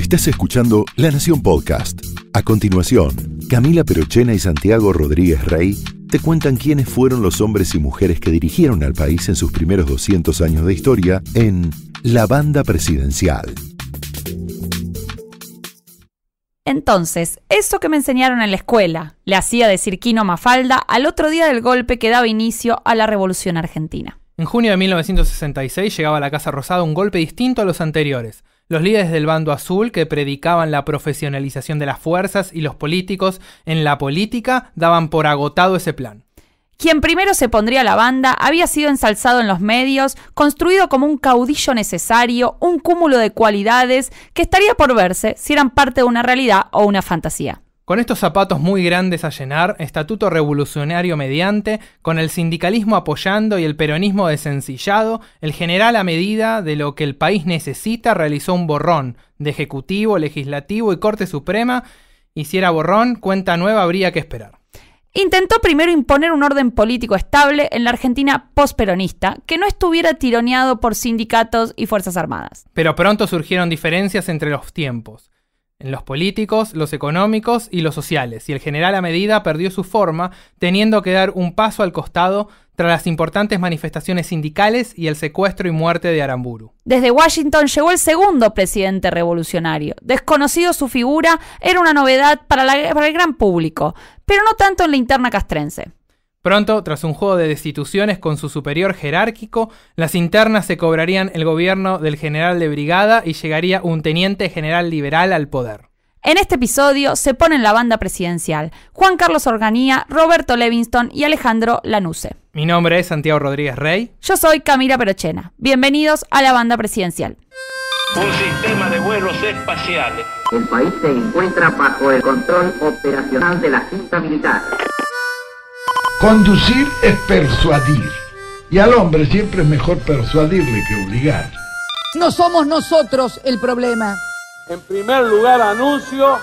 Estás escuchando La Nación Podcast. A continuación, Camila Perochena y Santiago Rodríguez Rey te cuentan quiénes fueron los hombres y mujeres que dirigieron al país en sus primeros 200 años de historia en La Banda Presidencial. Entonces, eso que me enseñaron en la escuela, le hacía decir Quino Mafalda al otro día del golpe que daba inicio a la Revolución Argentina. En junio de 1966 llegaba a la Casa Rosada un golpe distinto a los anteriores. Los líderes del bando azul, que predicaban la profesionalización de las fuerzas y los políticos en la política, daban por agotado ese plan. Quien primero se pondría a la banda había sido ensalzado en los medios, construido como un caudillo necesario, un cúmulo de cualidades que estaría por verse si eran parte de una realidad o una fantasía. Con estos zapatos muy grandes a llenar, estatuto revolucionario mediante, con el sindicalismo apoyando y el peronismo desencillado, el general a medida de lo que el país necesita realizó un borrón de Ejecutivo, Legislativo y Corte Suprema. Hiciera borrón, cuenta nueva habría que esperar. Intentó primero imponer un orden político estable en la Argentina posperonista, que no estuviera tironeado por sindicatos y fuerzas armadas. Pero pronto surgieron diferencias entre los tiempos en los políticos, los económicos y los sociales, y el general a medida perdió su forma, teniendo que dar un paso al costado tras las importantes manifestaciones sindicales y el secuestro y muerte de Aramburu. Desde Washington llegó el segundo presidente revolucionario. Desconocido su figura, era una novedad para, el gran público, pero no tanto en la interna castrense. Pronto, tras un juego de destituciones con su superior jerárquico, las internas se cobrarían el gobierno del general de brigada y llegaría un teniente general liberal al poder. En este episodio se pone en la banda presidencial Juan Carlos Organía, Roberto Levingston y Alejandro Lanuse. Mi nombre es Santiago Rodríguez Rey. Yo soy Camila Perochena. Bienvenidos a la banda presidencial. Un sistema de vuelos espaciales. El país se encuentra bajo el control operacional de la Junta Militar. Conducir es persuadir. Y al hombre siempre es mejor persuadirle que obligar. No somos nosotros el problema. En primer lugar, anuncio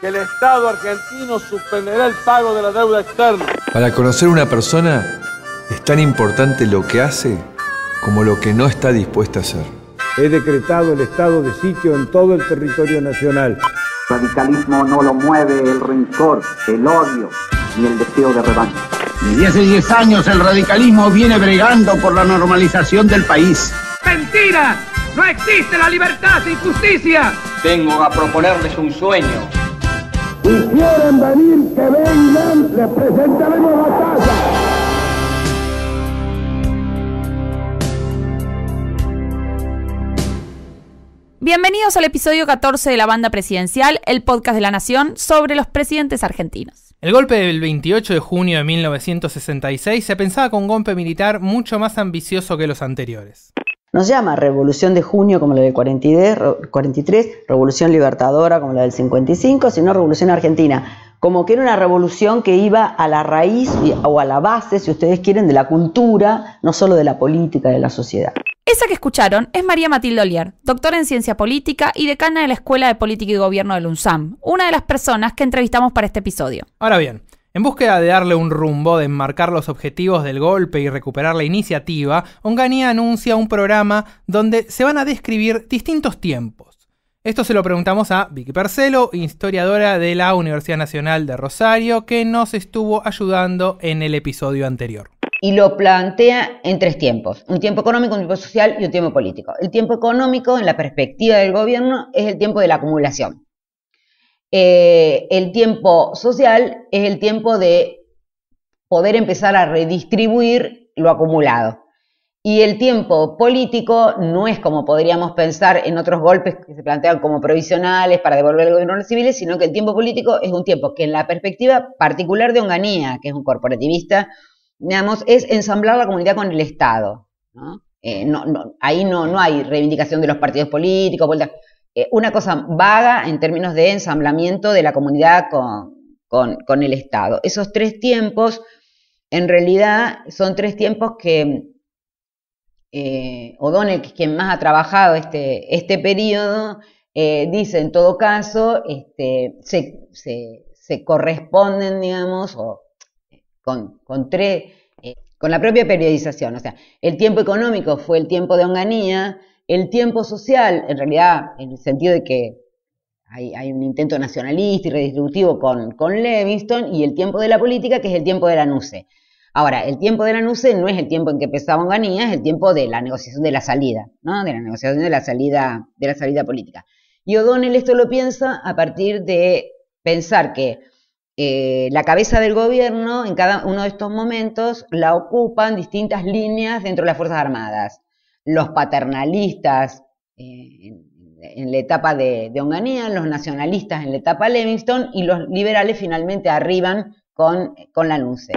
que el Estado argentino suspenderá el pago de la deuda externa. Para conocer una persona es tan importante lo que hace como lo que no está dispuesta a hacer. He decretado el estado de sitio en todo el territorio nacional. radicalismo no lo mueve el rencor, el odio ni el deseo de revancha. Desde hace 10 años el radicalismo viene bregando por la normalización del país. ¡Mentira! ¡No existe la libertad sin justicia! Tengo a proponerles un sueño. Si quieren venir, que vengan, les presentaremos la casa. Bienvenidos al episodio 14 de La Banda Presidencial, el podcast de la Nación sobre los presidentes argentinos. El golpe del 28 de junio de 1966 se pensaba con un golpe militar mucho más ambicioso que los anteriores. Nos llama Revolución de Junio como la del 43, Revolución Libertadora como la del 55, sino Revolución Argentina, como que era una revolución que iba a la raíz o a la base, si ustedes quieren, de la cultura, no solo de la política, de la sociedad. Esa que escucharon es María Matilde Olier, doctora en ciencia política y decana de la Escuela de Política y Gobierno del UNSAM, una de las personas que entrevistamos para este episodio. Ahora bien, en búsqueda de darle un rumbo, de enmarcar los objetivos del golpe y recuperar la iniciativa, Onganía anuncia un programa donde se van a describir distintos tiempos. Esto se lo preguntamos a Vicky Percelo, historiadora de la Universidad Nacional de Rosario, que nos estuvo ayudando en el episodio anterior y lo plantea en tres tiempos, un tiempo económico, un tiempo social y un tiempo político. El tiempo económico, en la perspectiva del gobierno, es el tiempo de la acumulación. Eh, el tiempo social es el tiempo de poder empezar a redistribuir lo acumulado. Y el tiempo político no es como podríamos pensar en otros golpes que se plantean como provisionales para devolver el gobierno civil, los civiles, sino que el tiempo político es un tiempo que en la perspectiva particular de Onganía, que es un corporativista digamos, es ensamblar la comunidad con el Estado. Eh, ahí no, no hay reivindicación de los partidos políticos, eh, una cosa vaga en términos de ensamblamiento de la comunidad con, el Estado. Esos tres tiempos, en realidad, son tres tiempos que eh, O'Donnell, quien más ha trabajado este, este periodo, eh, dice en todo caso, este, se, se corresponden, digamos, o con, con tres, eh, con la propia periodización. O sea, el tiempo económico fue el tiempo de Onganía, el tiempo social, en realidad, en el sentido de que hay, un intento nacionalista y redistributivo con, con Levingston, y el tiempo de la política, que es el tiempo de la NUCE. Ahora, el tiempo de la NUCE no es el tiempo en que empezaba Onganía, es el tiempo de la negociación de la salida, ¿no? De la negociación de la salida, de la salida política. Y O'Donnell esto lo piensa a partir de pensar que eh, la cabeza del gobierno en cada uno de estos momentos la ocupan distintas líneas dentro de las Fuerzas Armadas. Los paternalistas eh, en, la etapa de, Onganía, los nacionalistas en la etapa Livingston y los liberales finalmente arriban con, la luce.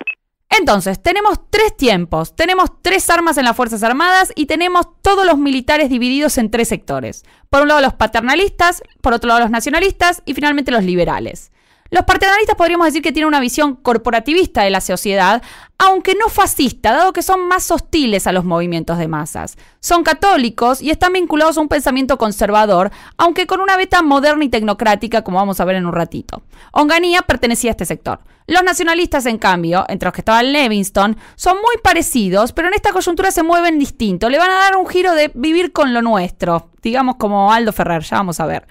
Entonces, tenemos tres tiempos, tenemos tres armas en las Fuerzas Armadas y tenemos todos los militares divididos en tres sectores. Por un lado los paternalistas, por otro lado los nacionalistas y finalmente los liberales. Los partidarios podríamos decir que tienen una visión corporativista de la sociedad, aunque no fascista, dado que son más hostiles a los movimientos de masas. Son católicos y están vinculados a un pensamiento conservador, aunque con una beta moderna y tecnocrática, como vamos a ver en un ratito. Onganía pertenecía a este sector. Los nacionalistas, en cambio, entre los que estaba Levingston, son muy parecidos, pero en esta coyuntura se mueven distinto. Le van a dar un giro de vivir con lo nuestro, digamos como Aldo Ferrer, ya vamos a ver.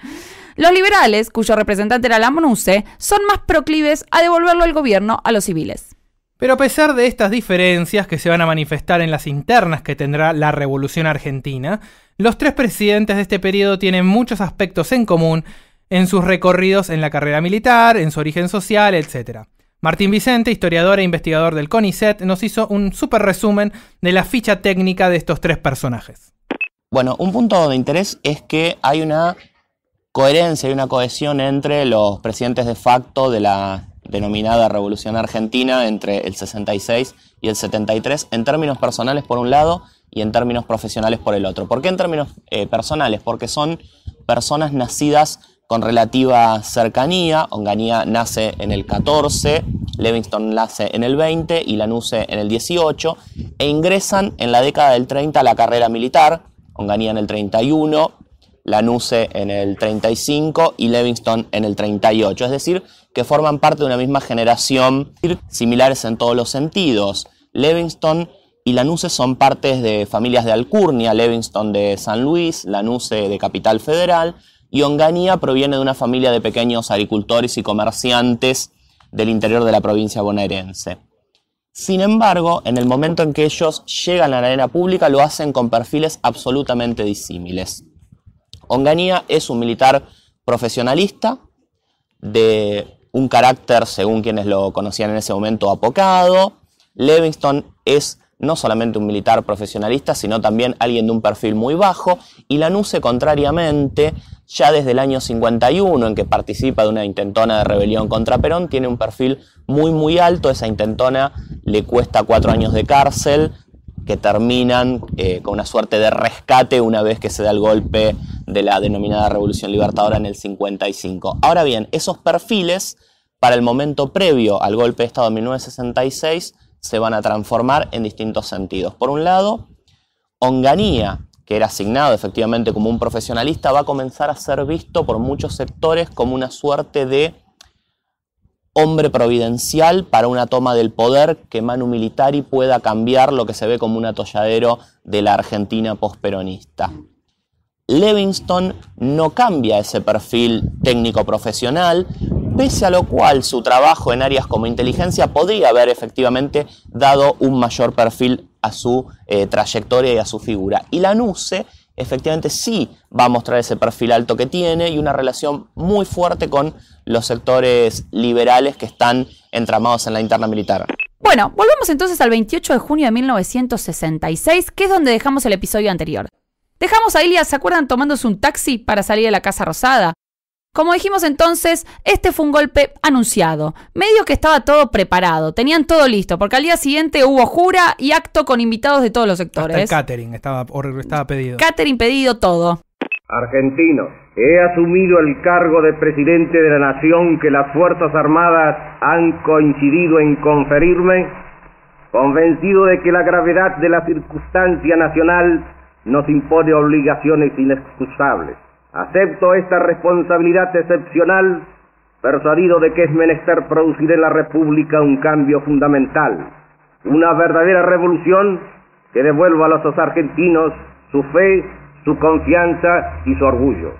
Los liberales, cuyo representante era la monuse son más proclives a devolverlo al gobierno a los civiles. Pero a pesar de estas diferencias que se van a manifestar en las internas que tendrá la Revolución Argentina, los tres presidentes de este periodo tienen muchos aspectos en común en sus recorridos en la carrera militar, en su origen social, etc. Martín Vicente, historiador e investigador del CONICET, nos hizo un súper resumen de la ficha técnica de estos tres personajes. Bueno, un punto de interés es que hay una coherencia y una cohesión entre los presidentes de facto de la denominada Revolución Argentina entre el 66 y el 73, en términos personales por un lado y en términos profesionales por el otro. ¿Por qué en términos eh, personales? Porque son personas nacidas con relativa cercanía. Onganía nace en el 14, Livingston nace en el 20 y Lanuse en el 18, e ingresan en la década del 30 a la carrera militar. Onganía en el 31, Lanuse en el 35 y Levingston en el 38. Es decir, que forman parte de una misma generación, similares en todos los sentidos. Levingston y Lanuse son partes de familias de Alcurnia, Levingston de San Luis, Lanuse de Capital Federal, y Onganía proviene de una familia de pequeños agricultores y comerciantes del interior de la provincia bonaerense. Sin embargo, en el momento en que ellos llegan a la arena pública lo hacen con perfiles absolutamente disímiles. Onganía es un militar profesionalista de un carácter, según quienes lo conocían en ese momento, apocado. Livingston es no solamente un militar profesionalista, sino también alguien de un perfil muy bajo, y Lanuse, contrariamente, ya desde el año 51, en que participa de una intentona de rebelión contra Perón, tiene un perfil muy muy alto, esa intentona le cuesta cuatro años de cárcel, que terminan eh, con una suerte de rescate una vez que se da el golpe de la denominada Revolución Libertadora en el 55. Ahora bien, esos perfiles, para el momento previo al golpe de Estado de 1966, se van a transformar en distintos sentidos. Por un lado, Onganía, que era asignado efectivamente como un profesionalista, va a comenzar a ser visto por muchos sectores como una suerte de hombre providencial para una toma del poder que Manu Militari pueda cambiar lo que se ve como un atolladero de la Argentina posperonista. Livingston no cambia ese perfil técnico profesional, pese a lo cual su trabajo en áreas como inteligencia podría haber efectivamente dado un mayor perfil a su eh, trayectoria y a su figura. Y Lanuse efectivamente sí va a mostrar ese perfil alto que tiene y una relación muy fuerte con los sectores liberales que están entramados en la interna militar. Bueno, volvemos entonces al 28 de junio de 1966, que es donde dejamos el episodio anterior. Dejamos a Ilia, ¿se acuerdan? Tomándose un taxi para salir de la Casa Rosada. Como dijimos entonces, este fue un golpe anunciado. Medio que estaba todo preparado, tenían todo listo, porque al día siguiente hubo jura y acto con invitados de todos los sectores. el catering estaba, estaba pedido. Catering pedido, todo. Argentinos, He asumido el cargo de presidente de la nación que las Fuerzas Armadas han coincidido en conferirme, convencido de que la gravedad de la circunstancia nacional nos impone obligaciones inexcusables. Acepto esta responsabilidad excepcional, persuadido de que es menester producir en la República un cambio fundamental, una verdadera revolución que devuelva a los argentinos su fe, su confianza y su orgullo.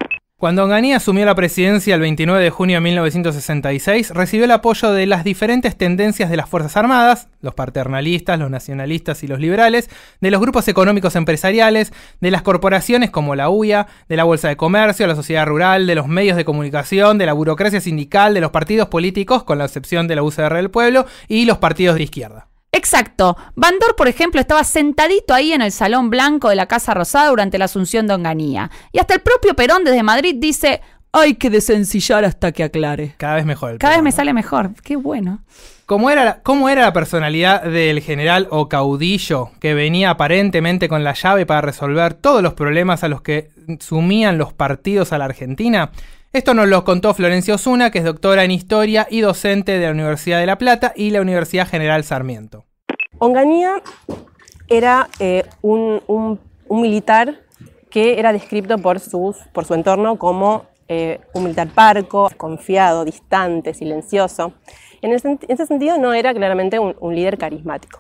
Cuando Onganí asumió la presidencia el 29 de junio de 1966, recibió el apoyo de las diferentes tendencias de las Fuerzas Armadas, los paternalistas, los nacionalistas y los liberales, de los grupos económicos empresariales, de las corporaciones como la UIA, de la Bolsa de Comercio, la sociedad rural, de los medios de comunicación, de la burocracia sindical, de los partidos políticos, con la excepción de la UCR del Pueblo, y los partidos de izquierda. Exacto. Bandor, por ejemplo, estaba sentadito ahí en el Salón Blanco de la Casa Rosada durante la Asunción de Onganía. Y hasta el propio Perón desde Madrid dice, hay que desencillar hasta que aclare. Cada vez mejor. Cada vez me sale mejor. Qué bueno. ¿Cómo era, ¿Cómo era la personalidad del general o caudillo que venía aparentemente con la llave para resolver todos los problemas a los que sumían los partidos a la Argentina? Esto nos lo contó Florencio Osuna, que es doctora en historia y docente de la Universidad de La Plata y la Universidad General Sarmiento. Onganía era eh, un, militar que era descrito por, por su entorno como eh, un militar parco, confiado, distante, silencioso. En, ese sentido no era claramente un, líder carismático.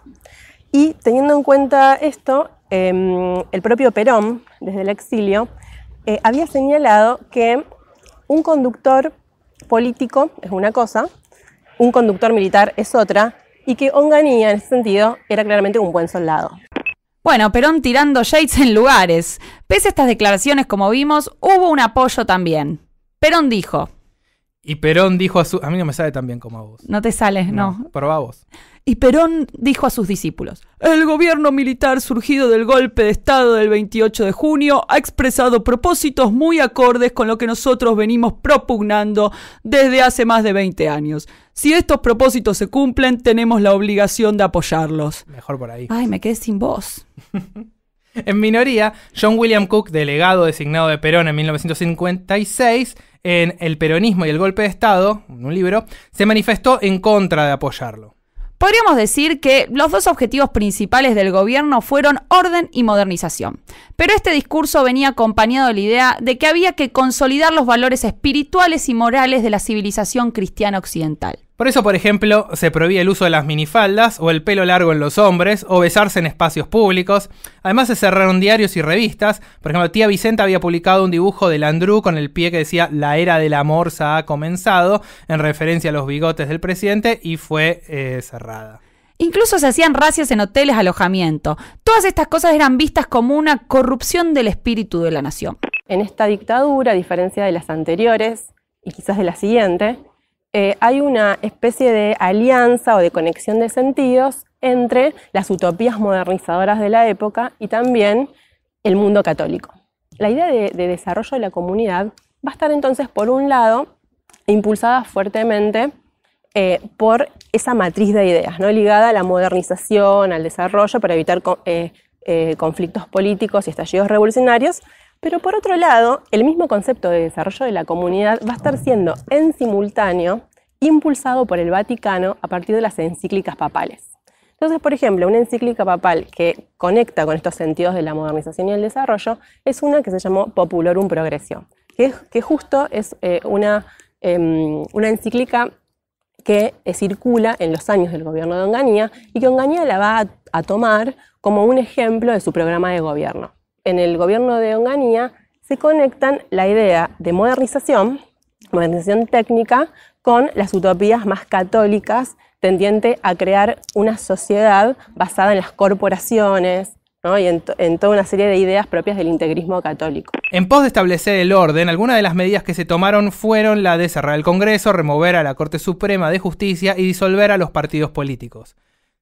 Y teniendo en cuenta esto, em, el propio Perón, desde el exilio, eh, había señalado que un conductor político es una cosa, un conductor militar es otra, y que Onganía en ese sentido era claramente un buen soldado. Bueno, Perón tirando shades en lugares. Pese a estas declaraciones, como vimos, hubo un apoyo también. Perón dijo. Y Perón dijo a su... A mí no me sale tan bien como a vos. No te sales, no. no. Probá vos. Y Perón dijo a sus discípulos, El gobierno militar surgido del golpe de Estado del 28 de junio ha expresado propósitos muy acordes con lo que nosotros venimos propugnando desde hace más de 20 años. Si estos propósitos se cumplen, tenemos la obligación de apoyarlos. Mejor por ahí. Ay, me quedé sin voz. En minoría, John William Cook, delegado designado de Perón en 1956, en El peronismo y el golpe de Estado, en un libro, se manifestó en contra de apoyarlo. Podríamos decir que los dos objetivos principales del gobierno fueron orden y modernización, pero este discurso venía acompañado de la idea de que había que consolidar los valores espirituales y morales de la civilización cristiana occidental. Por eso, por ejemplo, se prohibía el uso de las minifaldas o el pelo largo en los hombres o besarse en espacios públicos. Además se cerraron diarios y revistas. Por ejemplo, tía Vicenta había publicado un dibujo de Landru con el pie que decía La era del amor se ha comenzado en referencia a los bigotes del presidente y fue eh, cerrada. Incluso se hacían racias en hoteles, alojamiento. Todas estas cosas eran vistas como una corrupción del espíritu de la nación. En esta dictadura, a diferencia de las anteriores y quizás de la siguiente, eh, hay una especie de alianza o de conexión de sentidos entre las utopías modernizadoras de la época y también el mundo católico. La idea de, desarrollo de la comunidad va a estar entonces, por un lado, impulsada fuertemente eh, por esa matriz de ideas, ¿no? ligada a la modernización, al desarrollo, para evitar eh, conflictos políticos y estallidos revolucionarios, pero por otro lado, el mismo concepto de desarrollo de la comunidad va a estar siendo en simultáneo impulsado por el Vaticano a partir de las encíclicas papales. Entonces, por ejemplo, una encíclica papal que conecta con estos sentidos de la modernización y el desarrollo es una que se llamó Populorum Progressio, que, que justo es eh, em, una, encíclica que eh, circula en los años del gobierno de Onganía y que Onganía la va a tomar como un ejemplo de su programa de gobierno en el gobierno de Onganía se conectan la idea de modernización, modernización técnica, con las utopías más católicas tendiente a crear una sociedad basada en las corporaciones, y en, en, toda una serie de ideas propias del integrismo católico. En pos de establecer el orden, algunas de las medidas que se tomaron fueron la de cerrar el Congreso, remover a la Corte Suprema de Justicia y disolver a los partidos políticos.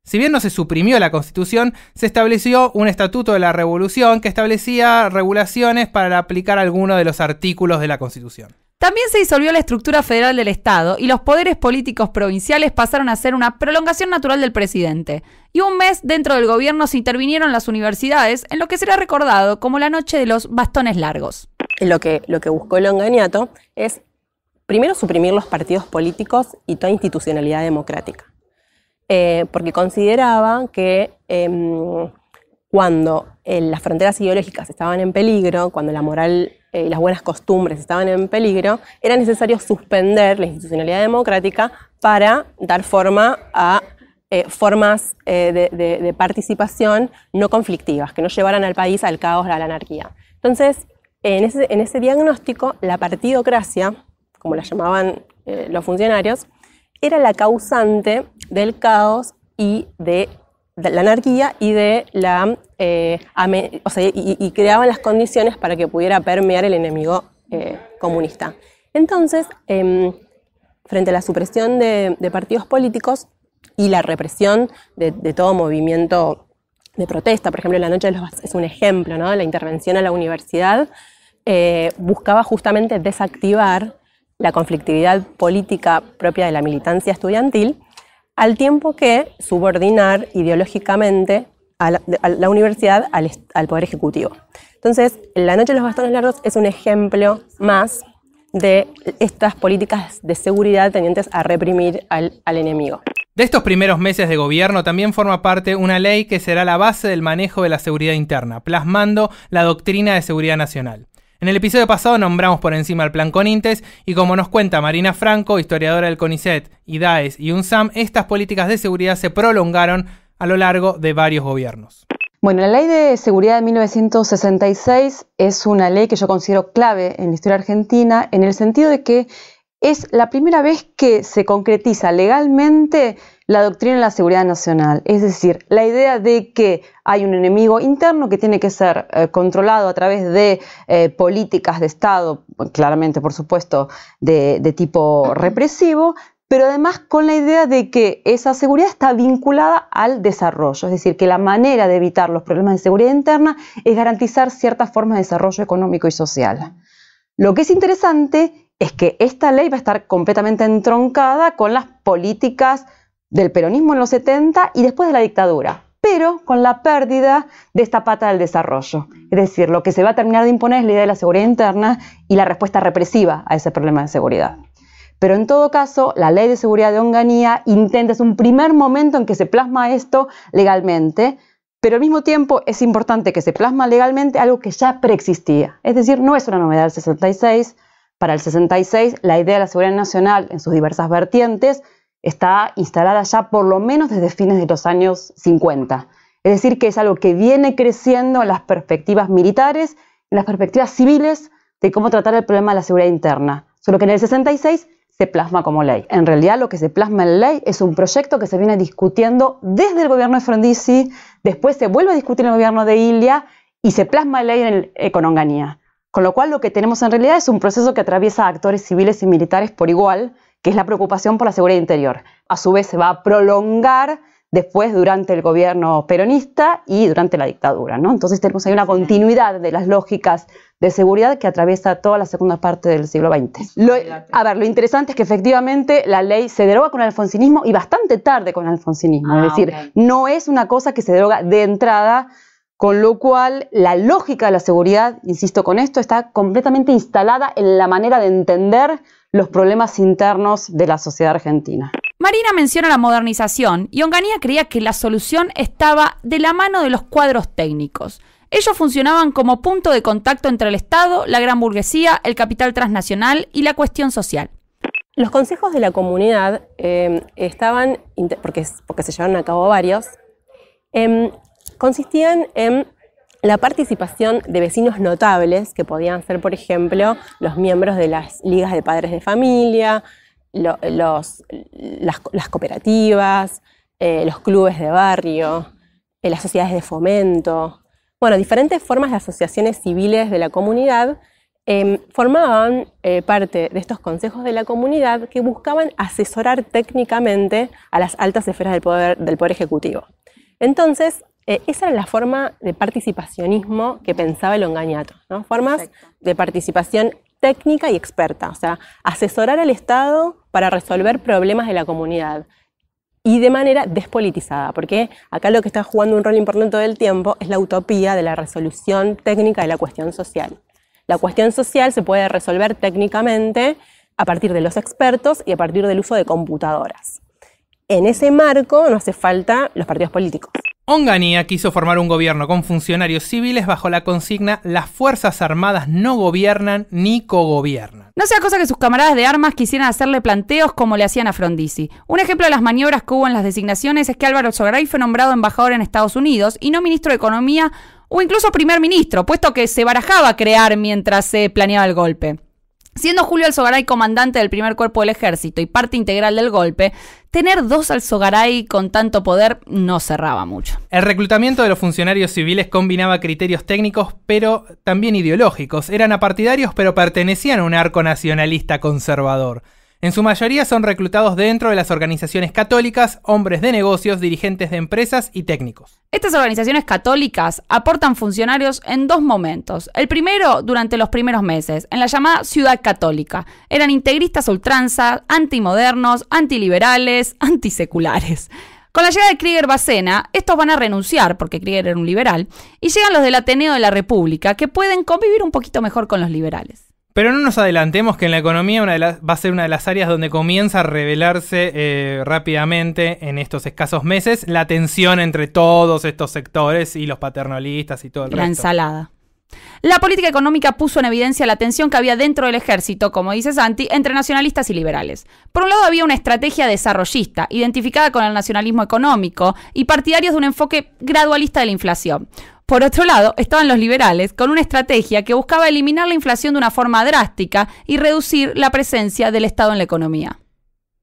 Si bien no se suprimió la Constitución, se estableció un estatuto de la Revolución que establecía regulaciones para aplicar algunos de los artículos de la Constitución. También se disolvió la estructura federal del Estado y los poderes políticos provinciales pasaron a ser una prolongación natural del presidente. Y un mes dentro del gobierno se intervinieron las universidades en lo que será recordado como la noche de los bastones largos. Lo que, lo que buscó es primero suprimir los partidos políticos y toda institucionalidad democrática. Eh, porque consideraba que em, cuando eh, las fronteras ideológicas estaban en peligro, cuando la moral y eh, las buenas costumbres estaban en peligro, era necesario suspender la institucionalidad democrática para dar forma a formas de, participación no conflictivas, que no llevaran al país al caos, a la anarquía. Entonces, en ese, diagnóstico, la partidocracia, como la llamaban los funcionarios, era la causante del caos y de, la anarquía y de la eh, y, creaban las condiciones para que pudiera permear el enemigo eh, comunista. Entonces, em, frente a la supresión de, partidos políticos y la represión de, todo movimiento de protesta, por ejemplo, la Noche de los es un ejemplo, ¿no? la intervención a la universidad eh, buscaba justamente desactivar la conflictividad política propia de la militancia estudiantil al tiempo que subordinar ideológicamente a la, universidad al, Poder Ejecutivo. Entonces, La Noche de los Bastones Largos es un ejemplo más de estas políticas de seguridad tendientes a reprimir al enemigo. De estos primeros meses de gobierno también forma parte una ley que será la base del manejo de la seguridad interna, plasmando la doctrina de seguridad nacional. En el episodio pasado nombramos por encima el plan Conintes y como nos cuenta Marina Franco, historiadora del CONICET, IDAES y UNSAM, estas políticas de seguridad se prolongaron a lo largo de varios gobiernos. Bueno, la ley de seguridad de 1966 es una ley que yo considero clave en la historia argentina en el sentido de que es la primera vez que se concretiza legalmente la doctrina de la seguridad nacional, es decir, la idea de que hay un enemigo interno que tiene que ser eh, controlado a través de eh, políticas de Estado, claramente por supuesto de tipo represivo, pero además con la idea de que esa seguridad está vinculada al desarrollo, es decir, que la manera de evitar los problemas de seguridad interna es garantizar ciertas formas de desarrollo económico y social. Lo que es interesante es que esta ley va a estar completamente entroncada con las políticas del peronismo en los 70 y después de la dictadura, pero con la pérdida de esta pata del desarrollo. Es decir, lo que se va a terminar de imponer es la idea de la seguridad interna y la respuesta represiva a ese problema de seguridad. Pero en todo caso, la ley de seguridad de Onganía intenta, es un primer momento en que se plasma esto legalmente, pero al mismo tiempo es importante que se plasma legalmente algo que ya preexistía. Es decir, no es una novedad del 66. Para el 66, la idea de la seguridad nacional en sus diversas vertientes está instalada ya por lo menos desde fines de los años 50. Es decir, que es algo que viene creciendo en las perspectivas militares, en las perspectivas civiles de cómo tratar el problema de la seguridad interna. Solo que en el 66 se plasma como ley. En realidad lo que se plasma en ley es un proyecto que se viene discutiendo desde el gobierno de Frondizi, después se vuelve a discutir en el gobierno de Ilia y se plasma en ley en el, eh, con Con lo cual lo que tenemos en realidad es un proceso que atraviesa actores civiles y militares por igual que es la preocupación por la seguridad interior. A su vez se va a prolongar después durante el gobierno peronista y durante la dictadura. ¿no? Entonces tenemos ahí una continuidad de las lógicas de seguridad que atraviesa toda la segunda parte del siglo XX. a ver, lo interesante es que efectivamente la ley se deroga con el alfonsinismo y bastante tarde con el alfonsinismo. es ah, decir, no es una cosa que se deroga de entrada, con lo cual la lógica de la seguridad, insisto con esto, está completamente instalada en la manera de entender los problemas internos de la sociedad argentina. Marina menciona la modernización y Onganía creía que la solución estaba de la mano de los cuadros técnicos. Ellos funcionaban como punto de contacto entre el Estado, la gran burguesía, el capital transnacional y la cuestión social. Los consejos de la comunidad em, estaban, porque, se llevaron a cabo varios, em, consistían en la participación de vecinos notables, que podían ser, por ejemplo, los miembros de las ligas de padres de familia, las, cooperativas, eh, los clubes de barrio, eh, las sociedades de fomento. Bueno, diferentes formas de asociaciones civiles de la comunidad em, formaban eh, parte de estos consejos de la comunidad que buscaban asesorar técnicamente a las altas esferas del poder, del poder ejecutivo. Entonces, eh, esa era la forma de participacionismo que pensaba el Ongañato, formas de participación técnica y experta, o sea, asesorar al Estado para resolver problemas de la comunidad y de manera despolitizada, porque acá lo que está jugando un rol importante todo el tiempo es la utopía de la resolución técnica de la cuestión social. La cuestión social se puede resolver técnicamente a partir de los expertos y a partir del uso de computadoras. En ese marco no hace falta los partidos políticos. Onganía quiso formar un gobierno con funcionarios civiles bajo la consigna las Fuerzas Armadas no gobiernan ni cogobiernan. No sea cosa que sus camaradas de armas quisieran hacerle planteos como le hacían a Frondizi. Un ejemplo de las maniobras que hubo en las designaciones es que Álvaro Sogaray fue nombrado embajador en Estados Unidos y no ministro de Economía o incluso primer ministro, puesto que se barajaba crear mientras se planeaba el golpe. Siendo Julio Alzogaray comandante del primer cuerpo del ejército y parte integral del golpe, tener dos Alzogaray con tanto poder no cerraba mucho. El reclutamiento de los funcionarios civiles combinaba criterios técnicos pero también ideológicos. Eran apartidarios pero pertenecían a un arco nacionalista conservador. En su mayoría son reclutados dentro de las organizaciones católicas, hombres de negocios, dirigentes de empresas y técnicos. Estas organizaciones católicas aportan funcionarios en dos momentos. El primero, durante los primeros meses, en la llamada Ciudad Católica. Eran integristas ultranza, antimodernos, antiliberales, antiseculares. Con la llegada de Krieger Bacena, estos van a renunciar, porque Krieger era un liberal, y llegan los del Ateneo de la República, que pueden convivir un poquito mejor con los liberales. Pero no nos adelantemos que en la economía una va a ser una de las áreas donde comienza a revelarse eh, rápidamente en estos escasos meses la tensión entre todos estos sectores y los paternalistas y todo el resto. La ensalada. La política económica puso en evidencia la tensión que había dentro del ejército, como dice Santi, entre nacionalistas y liberales. Por un lado había una estrategia desarrollista, identificada con el nacionalismo económico, y partidarios de un enfoque gradualista de la inflación. Por otro lado, estaban los liberales con una estrategia que buscaba eliminar la inflación de una forma drástica y reducir la presencia del Estado en la economía.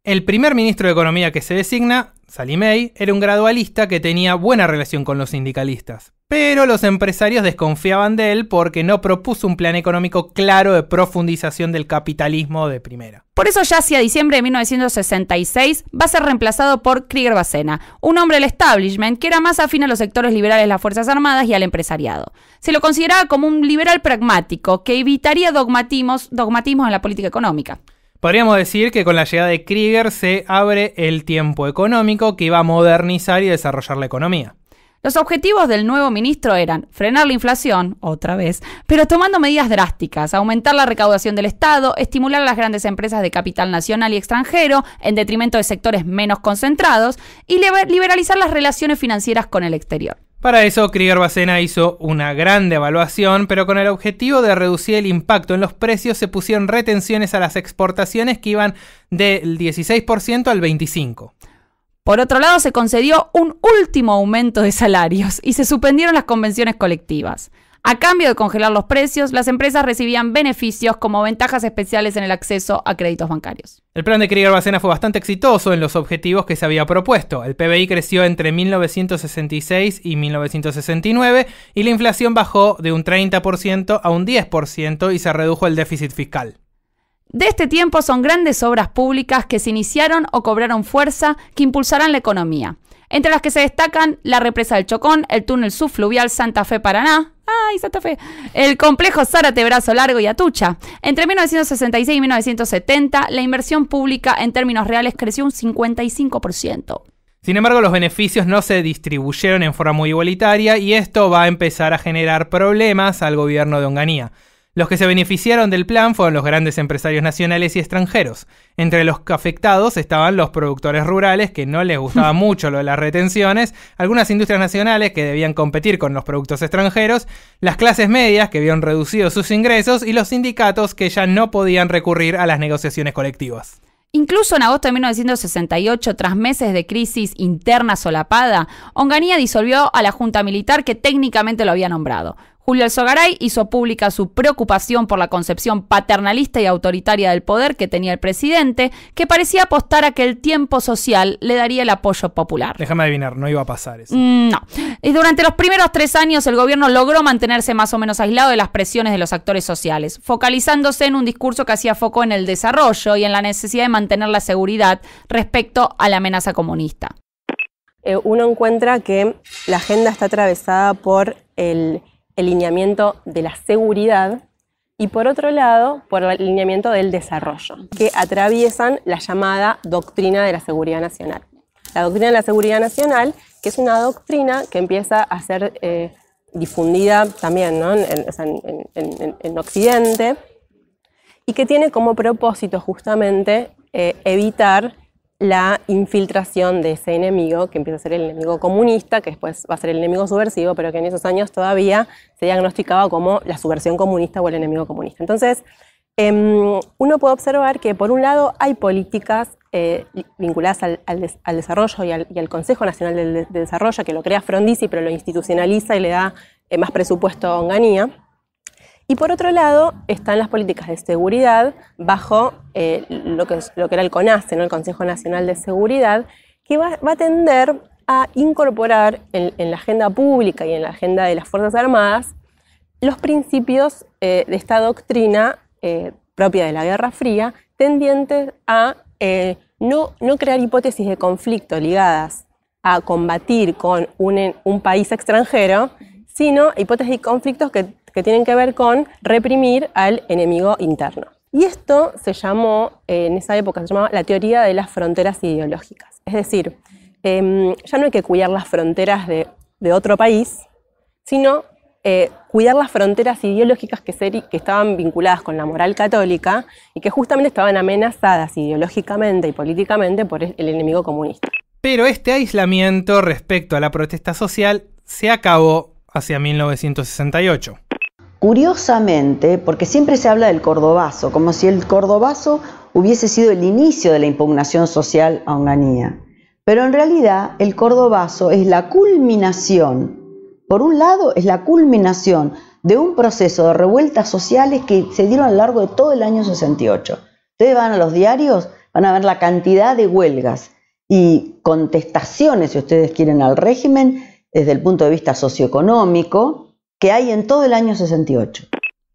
El primer ministro de Economía que se designa, May, era un gradualista que tenía buena relación con los sindicalistas. Pero los empresarios desconfiaban de él porque no propuso un plan económico claro de profundización del capitalismo de primera. Por eso ya hacia diciembre de 1966 va a ser reemplazado por Krieger Bacena, un hombre del establishment que era más afín a los sectores liberales de las Fuerzas Armadas y al empresariado. Se lo consideraba como un liberal pragmático que evitaría dogmatismos en la política económica. Podríamos decir que con la llegada de Krieger se abre el tiempo económico que iba a modernizar y desarrollar la economía. Los objetivos del nuevo ministro eran frenar la inflación, otra vez, pero tomando medidas drásticas, aumentar la recaudación del Estado, estimular a las grandes empresas de capital nacional y extranjero, en detrimento de sectores menos concentrados, y liberalizar las relaciones financieras con el exterior. Para eso, Krieger Bacena hizo una grande evaluación, pero con el objetivo de reducir el impacto en los precios se pusieron retenciones a las exportaciones que iban del 16% al 25%. Por otro lado, se concedió un último aumento de salarios y se suspendieron las convenciones colectivas. A cambio de congelar los precios, las empresas recibían beneficios como ventajas especiales en el acceso a créditos bancarios. El plan de Krieger-Bacena fue bastante exitoso en los objetivos que se había propuesto. El PBI creció entre 1966 y 1969 y la inflación bajó de un 30% a un 10% y se redujo el déficit fiscal. De este tiempo son grandes obras públicas que se iniciaron o cobraron fuerza que impulsarán la economía entre las que se destacan la represa del Chocón, el túnel subfluvial Santa Fe-Paraná, ¡ay, Santa Fe! El complejo Zárate Brazo Largo y Atucha. Entre 1966 y 1970, la inversión pública en términos reales creció un 55%. Sin embargo, los beneficios no se distribuyeron en forma muy igualitaria y esto va a empezar a generar problemas al gobierno de Onganía. Los que se beneficiaron del plan fueron los grandes empresarios nacionales y extranjeros. Entre los afectados estaban los productores rurales, que no les gustaba mucho lo de las retenciones, algunas industrias nacionales que debían competir con los productos extranjeros, las clases medias que habían reducido sus ingresos y los sindicatos que ya no podían recurrir a las negociaciones colectivas. Incluso en agosto de 1968, tras meses de crisis interna solapada, Onganía disolvió a la Junta Militar que técnicamente lo había nombrado. Julio Alzogaray hizo pública su preocupación por la concepción paternalista y autoritaria del poder que tenía el presidente, que parecía apostar a que el tiempo social le daría el apoyo popular. Déjame adivinar, no iba a pasar eso. Mm, no. Y durante los primeros tres años el gobierno logró mantenerse más o menos aislado de las presiones de los actores sociales, focalizándose en un discurso que hacía foco en el desarrollo y en la necesidad de mantener la seguridad respecto a la amenaza comunista. Eh, uno encuentra que la agenda está atravesada por el el lineamiento de la seguridad y por otro lado, por el lineamiento del desarrollo, que atraviesan la llamada doctrina de la seguridad nacional. La doctrina de la seguridad nacional, que es una doctrina que empieza a ser eh, difundida también en, Occidente y que tiene como propósito justamente eh, evitar la infiltración de ese enemigo, que empieza a ser el enemigo comunista, que después va a ser el enemigo subversivo, pero que en esos años todavía se diagnosticaba como la subversión comunista o el enemigo comunista. Entonces, em, uno puede observar que por un lado hay políticas eh, vinculadas al, desarrollo y al, Consejo Nacional de, Desarrollo, que lo crea Frondizi, pero lo institucionaliza y le da eh, más presupuesto a Onganía. Y por otro lado están las políticas de seguridad bajo eh, lo, que, era el CONASE, el Consejo Nacional de Seguridad, que va, a tender a incorporar en, la agenda pública y en la agenda de las Fuerzas Armadas los principios eh, de esta doctrina eh, propia de la Guerra Fría, tendientes a no, no crear hipótesis de conflicto ligadas a combatir con un, país extranjero, sino hipótesis de conflictos que que tienen que ver con reprimir al enemigo interno. Y esto se llamó, en esa época se llamaba la teoría de las fronteras ideológicas. Es decir, em, ya no hay que cuidar las fronteras de, otro país, sino eh, cuidar las fronteras ideológicas que, estaban vinculadas con la moral católica y que justamente estaban amenazadas ideológicamente y políticamente por el enemigo comunista. Pero este aislamiento respecto a la protesta social se acabó hacia 1968. Curiosamente, porque siempre se habla del cordobazo, como si el cordobazo hubiese sido el inicio de la impugnación social a Onganía. Pero en realidad el cordobazo es la culminación, por un lado es la culminación de un proceso de revueltas sociales que se dieron a lo largo de todo el año 68. Ustedes van a los diarios, van a ver la cantidad de huelgas y contestaciones, si ustedes quieren, al régimen desde el punto de vista socioeconómico, que hay en todo el año 68.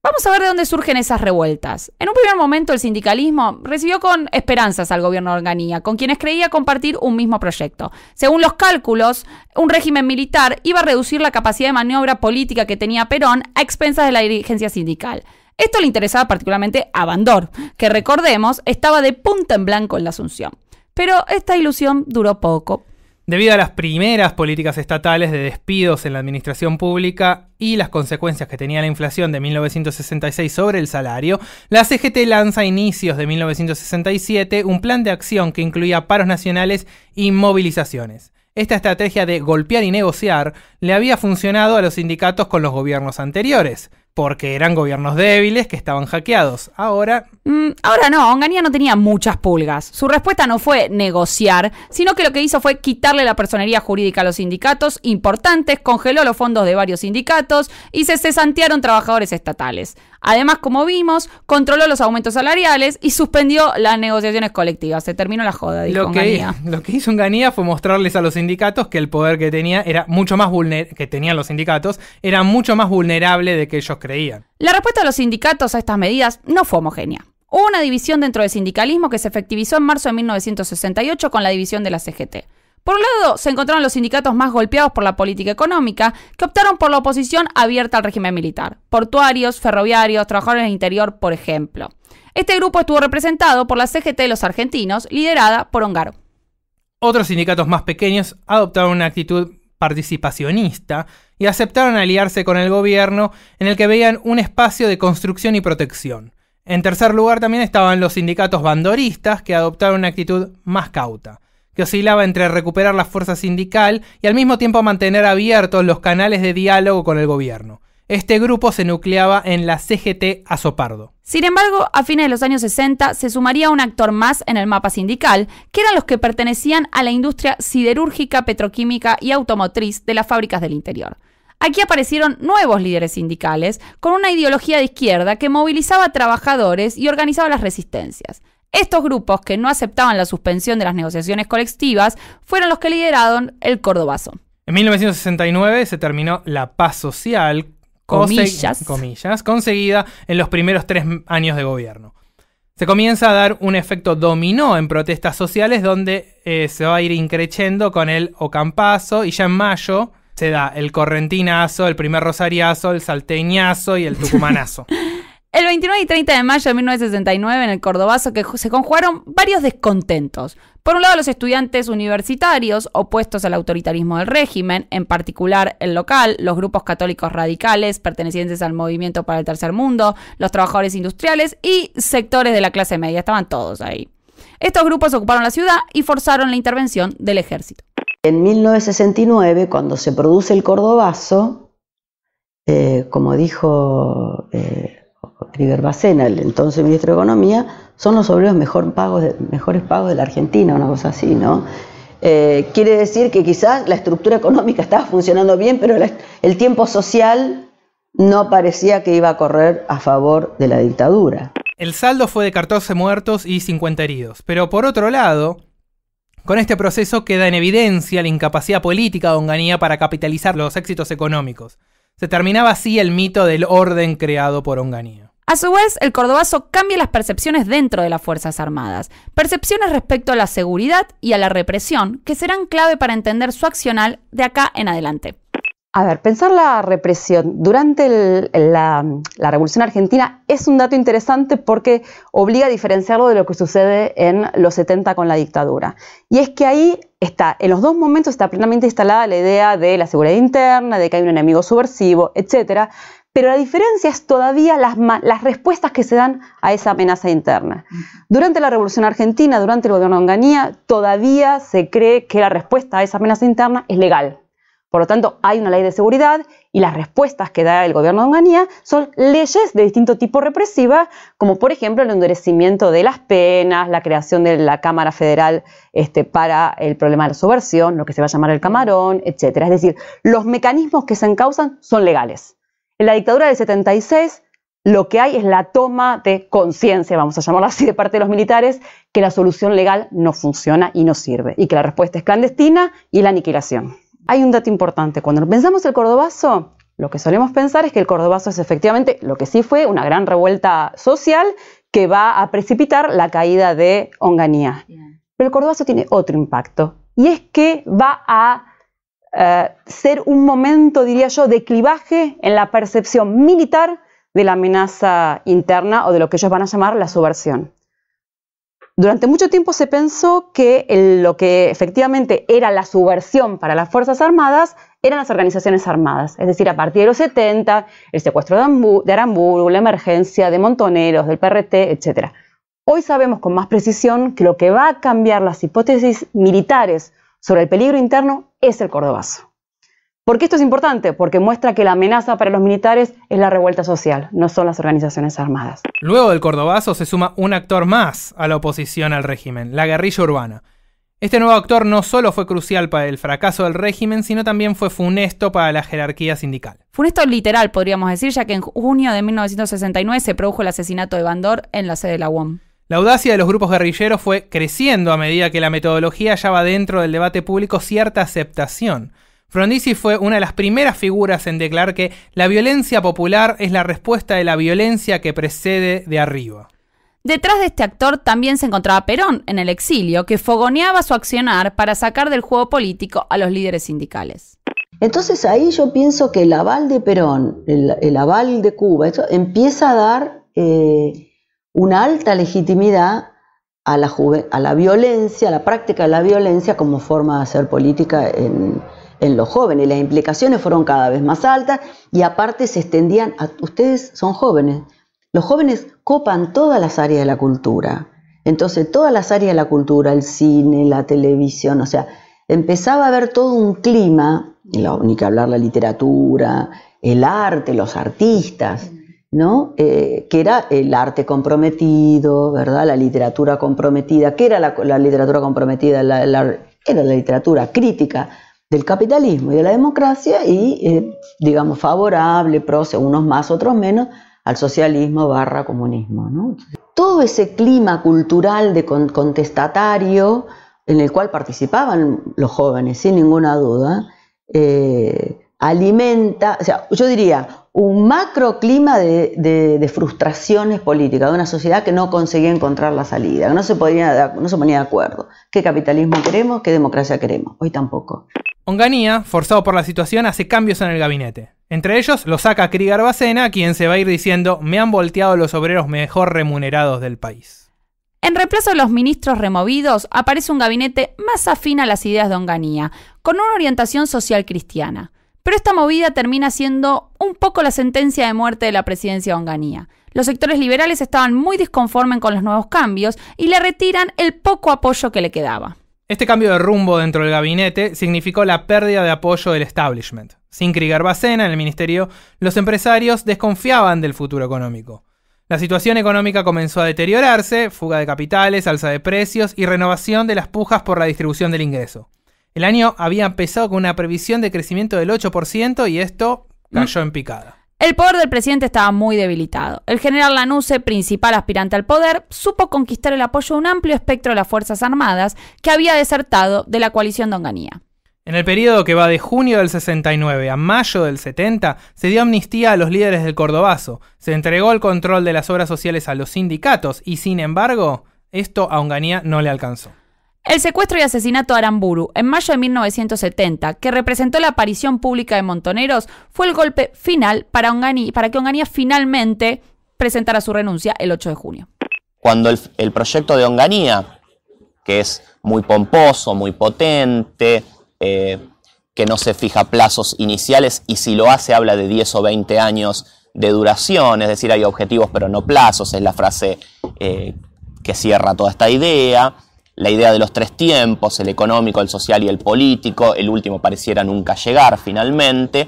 Vamos a ver de dónde surgen esas revueltas. En un primer momento el sindicalismo recibió con esperanzas al gobierno de Organía, con quienes creía compartir un mismo proyecto. Según los cálculos, un régimen militar iba a reducir la capacidad de maniobra política que tenía Perón a expensas de la dirigencia sindical. Esto le interesaba particularmente a Bandor, que recordemos estaba de punta en blanco en la Asunción. Pero esta ilusión duró poco. Debido a las primeras políticas estatales de despidos en la administración pública y las consecuencias que tenía la inflación de 1966 sobre el salario, la CGT lanza a inicios de 1967 un plan de acción que incluía paros nacionales y movilizaciones. Esta estrategia de golpear y negociar le había funcionado a los sindicatos con los gobiernos anteriores porque eran gobiernos débiles que estaban hackeados. Ahora... Mm, ahora no, Onganía no tenía muchas pulgas. Su respuesta no fue negociar, sino que lo que hizo fue quitarle la personería jurídica a los sindicatos importantes, congeló los fondos de varios sindicatos y se cesantearon trabajadores estatales. Además, como vimos, controló los aumentos salariales y suspendió las negociaciones colectivas. Se terminó la joda, dijo lo que, Lo que hizo ganía fue mostrarles a los sindicatos que el poder que tenía era mucho más que tenían los sindicatos era mucho más vulnerable de que ellos creían. La respuesta de los sindicatos a estas medidas no fue homogénea. Hubo una división dentro del sindicalismo que se efectivizó en marzo de 1968 con la división de la CGT. Por un lado, se encontraron los sindicatos más golpeados por la política económica, que optaron por la oposición abierta al régimen militar, portuarios, ferroviarios, trabajadores del interior, por ejemplo. Este grupo estuvo representado por la CGT de los argentinos, liderada por Ongaro. Otros sindicatos más pequeños adoptaron una actitud participacionista y aceptaron aliarse con el gobierno en el que veían un espacio de construcción y protección. En tercer lugar también estaban los sindicatos bandoristas que adoptaron una actitud más cauta que oscilaba entre recuperar la fuerza sindical y al mismo tiempo mantener abiertos los canales de diálogo con el gobierno. Este grupo se nucleaba en la CGT Azopardo. Sin embargo, a fines de los años 60 se sumaría un actor más en el mapa sindical, que eran los que pertenecían a la industria siderúrgica, petroquímica y automotriz de las fábricas del interior. Aquí aparecieron nuevos líderes sindicales con una ideología de izquierda que movilizaba a trabajadores y organizaba las resistencias. Estos grupos que no aceptaban la suspensión de las negociaciones colectivas fueron los que lideraron el Cordobazo. En 1969 se terminó la paz social, comillas. comillas, conseguida en los primeros tres años de gobierno. Se comienza a dar un efecto dominó en protestas sociales donde eh, se va a ir increciendo con el ocampazo y ya en mayo se da el correntinazo, el primer rosariazo, el salteñazo y el tucumanazo. El 29 y 30 de mayo de 1969, en el Cordobazo, se conjugaron varios descontentos. Por un lado, los estudiantes universitarios, opuestos al autoritarismo del régimen, en particular el local, los grupos católicos radicales, pertenecientes al movimiento para el tercer mundo, los trabajadores industriales y sectores de la clase media, estaban todos ahí. Estos grupos ocuparon la ciudad y forzaron la intervención del ejército. En 1969, cuando se produce el Cordobazo, eh, como dijo eh, River Bacena, el entonces ministro de Economía, son los obreros mejor mejores pagos de la Argentina, una cosa así, ¿no? Eh, quiere decir que quizás la estructura económica estaba funcionando bien, pero el tiempo social no parecía que iba a correr a favor de la dictadura. El saldo fue de 14 muertos y 50 heridos. Pero por otro lado, con este proceso queda en evidencia la incapacidad política de Onganía para capitalizar los éxitos económicos. Se terminaba así el mito del orden creado por Onganía. A su vez, el cordobazo cambia las percepciones dentro de las Fuerzas Armadas, percepciones respecto a la seguridad y a la represión que serán clave para entender su accional de acá en adelante. A ver, pensar la represión durante la, la, Revolución Argentina es un dato interesante porque obliga a diferenciarlo de lo que sucede en los 70 con la dictadura. Y es que ahí está, en los dos momentos está plenamente instalada la idea de la seguridad interna, de que hay un enemigo subversivo, etc pero la diferencia es todavía las, respuestas que se dan a esa amenaza interna. Durante la Revolución Argentina, durante el gobierno de Onganía, todavía se cree que la respuesta a esa amenaza interna es legal. Por lo tanto, hay una ley de seguridad y las respuestas que da el gobierno de Onganía son leyes de distinto tipo represiva, como por ejemplo el endurecimiento de las penas, la creación de la Cámara Federal este, para el problema de la subversión, lo que se va a llamar el camarón, etc. Es decir, los mecanismos que se encausan son legales. En la dictadura del 76 lo que hay es la toma de conciencia, vamos a llamarlo así, de parte de los militares, que la solución legal no funciona y no sirve, y que la respuesta es clandestina y la aniquilación. Hay un dato importante, cuando pensamos el cordobazo, lo que solemos pensar es que el cordobazo es efectivamente lo que sí fue una gran revuelta social que va a precipitar la caída de Onganía. Pero el cordobazo tiene otro impacto, y es que va a eh, ser un momento, diría yo, de clivaje en la percepción militar de la amenaza interna o de lo que ellos van a llamar la subversión. Durante mucho tiempo se pensó que lo que efectivamente era la subversión para las Fuerzas Armadas eran las organizaciones armadas, es decir, a partir de los 70, el secuestro de, Aramburu, la emergencia de Montoneros, del PRT, etc. Hoy sabemos con más precisión que lo que va a cambiar las hipótesis militares sobre el peligro interno es el cordobazo. ¿Por qué esto es importante? Porque muestra que la amenaza para los militares es la revuelta social, no son las organizaciones armadas. Luego del cordobazo se suma un actor más a la oposición al régimen, la guerrilla urbana. Este nuevo actor no solo fue crucial para el fracaso del régimen, sino también fue funesto para la jerarquía sindical. Funesto literal, podríamos decir, ya que en junio de 1969 se produjo el asesinato de Bandor en la sede de la UOM. La audacia de los grupos guerrilleros fue creciendo a medida que la metodología hallaba dentro del debate público cierta aceptación. Frondizi fue una de las primeras figuras en declarar que la violencia popular es la respuesta de la violencia que precede de arriba. Detrás de este actor también se encontraba Perón, en el exilio, que fogoneaba su accionar para sacar del juego político a los líderes sindicales. Entonces ahí yo pienso que el aval de Perón, el, aval de Cuba, empieza a dar eh, una alta legitimidad a la, a la, violencia, a la práctica de la violencia como forma de hacer política en, en los jóvenes. Las implicaciones fueron cada vez más altas y aparte se extendían a ustedes son jóvenes. Los jóvenes copan todas las áreas de la cultura. Entonces, todas las áreas de la cultura, el cine, la televisión, o sea, empezaba a haber todo un clima, ni que hablar la literatura, el arte, los artistas, ¿no? Eh, que era el arte comprometido, ¿verdad? La literatura comprometida. que era la, literatura comprometida? La, era la literatura crítica del capitalismo y de la democracia y, eh, digamos, favorable, según unos más, otros menos, al socialismo barra comunismo. Todo ese clima cultural de contestatario en el cual participaban los jóvenes, sin ninguna duda, eh, alimenta, o sea, yo diría, un macroclima de, de, frustraciones políticas, de una sociedad que no conseguía encontrar la salida, que no se, ponía de acuerdo. ¿Qué capitalismo queremos? ¿Qué democracia queremos? Hoy tampoco. Onganía, forzado por la situación, hace cambios en el gabinete. Entre ellos lo saca Krigar Garbacena, quien se va a ir diciendo, me han volteado los obreros mejor remunerados del país. En reemplazo de los ministros removidos, aparece un gabinete más afín a las ideas de Onganía, con una orientación social cristiana. Pero esta movida termina siendo un poco la sentencia de muerte de la presidencia de Onganía. Los sectores liberales estaban muy disconformes con los nuevos cambios y le retiran el poco apoyo que le quedaba. Este cambio de rumbo dentro del gabinete significó la pérdida de apoyo del establishment. Sin krieger bacena en el ministerio, los empresarios desconfiaban del futuro económico. La situación económica comenzó a deteriorarse, fuga de capitales, alza de precios y renovación de las pujas por la distribución del ingreso. El año había empezado con una previsión de crecimiento del 8% y esto cayó en picada. El poder del presidente estaba muy debilitado. El general Lanusse, principal aspirante al poder, supo conquistar el apoyo de un amplio espectro de las Fuerzas Armadas que había desertado de la coalición de Onganía. En el periodo que va de junio del 69 a mayo del 70, se dio amnistía a los líderes del Cordobazo, se entregó el control de las obras sociales a los sindicatos y, sin embargo, esto a Onganía no le alcanzó. El secuestro y asesinato de Aramburu en mayo de 1970, que representó la aparición pública de Montoneros, fue el golpe final para, Onganía, para que Onganía finalmente presentara su renuncia el 8 de junio. Cuando el, proyecto de Onganía, que es muy pomposo, muy potente, eh, que no se fija plazos iniciales y si lo hace habla de 10 o 20 años de duración, es decir, hay objetivos pero no plazos, es la frase eh, que cierra toda esta idea. La idea de los tres tiempos, el económico, el social y el político, el último pareciera nunca llegar finalmente,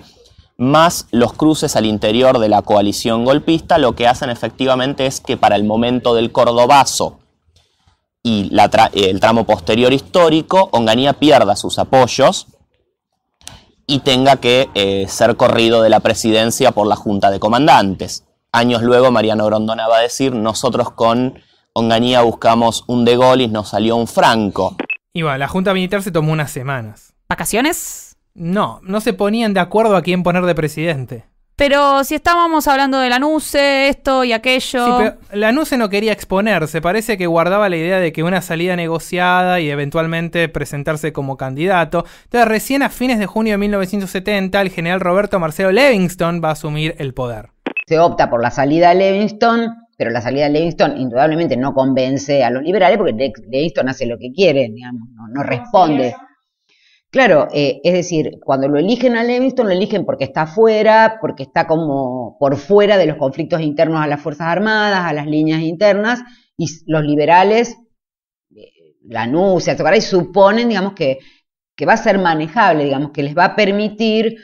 más los cruces al interior de la coalición golpista, lo que hacen efectivamente es que para el momento del Cordobazo y eh, el tramo posterior histórico, Onganía pierda sus apoyos y tenga que eh, ser corrido de la presidencia por la Junta de Comandantes. Años luego, Mariano Grondona va a decir, nosotros con Ganía buscamos un de golis, nos salió un franco. Y bueno, la junta militar se tomó unas semanas. ¿Vacaciones? No, no se ponían de acuerdo a quién poner de presidente. Pero si estábamos hablando de la NUCE, esto y aquello. Sí, pero no quería exponerse. Parece que guardaba la idea de que una salida negociada y eventualmente presentarse como candidato. Entonces, recién a fines de junio de 1970, el general Roberto Marcelo Levingston va a asumir el poder. Se opta por la salida de Levingston pero la salida de Livingston indudablemente no convence a los liberales porque Livingston hace lo que quiere, no, responde. Claro, eh, es decir, cuando lo eligen a Livingston, lo eligen porque está fuera, porque está como por fuera de los conflictos internos a las Fuerzas Armadas, a las líneas internas, y los liberales, eh, la anuncia, y suponen, digamos, que, que va a ser manejable, digamos, que les va a permitir